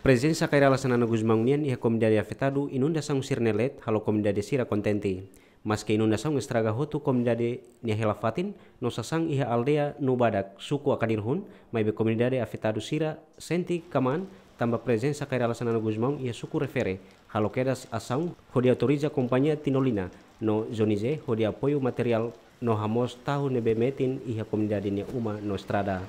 Presiden kai relacionada com os ia komendari afetadu inunda sang sirnelet halo komendari sira kontenti, Maske inunda sang estraga hotu comunidade nia helafatin, no sasang iha aldea no badak suku akadirhun, maibe komendari afetadu sira senti kaman tambah presiden kai relacionada com os suku refere. Halo kedas asang hodi autoriza kompanya tinolina, no zonize hodi apoio material no hamos tahu nebemetin iha komendari nia uma no estrada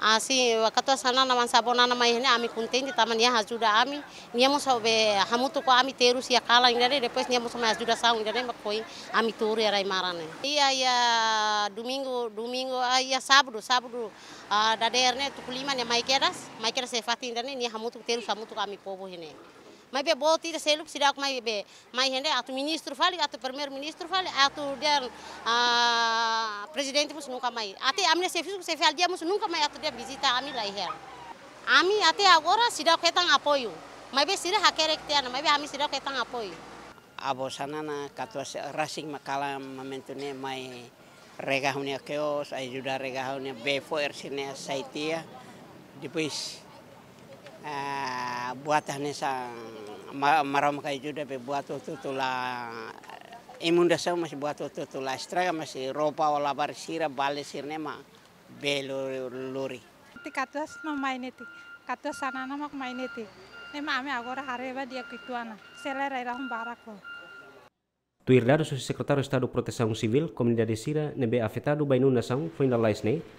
asi ah, wakati sana na sabona na hene ami kuntendi tamania ya hajuda ami niamo sobe hamutu ko ami terus ya kala indare depois niamo sama hajuda saung ma makoi ami turu ya marane iya ya domingo domingo ah, iya sabdo sabdo ah, daderne keras mai maikeras maikeras sefati indare ni hamutu terus hamutu ami kobo hene mai be bo tira selo sida com mais be mais atu ato fali atu ato primeiro fali atu dia. der presidente-mus nunca mai. Até a minha serviço que você fez dia-mus nunca mai atende dia visita a minha lá em A mim até agora se dá que tem apoio. Mas bem se dá a querer que tenha, mas bem a mim se dá que tem apoio. A bolsa nana, catua racing macala momento ne mai regahunia keos, ajuda regahunia befo ersine saitia, depois buatahnya sa maram kayu depois buat tutu la imundação masih buat tutu tutu lastra kan mas roupa ou lavar sira bale sirne ma belo lori ti katas no maineti sana anana mak maineti ne ma ame agora hareba dia kituana selera ira um Tuir Tuirdado su secretário Susi Estado de Proteção Civil, Komunitas Sira, nebe afetado by nasang foi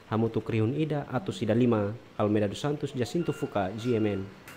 hamutu krihun ida, atus ida lima, almeda dos Santos, Jacinto GMN.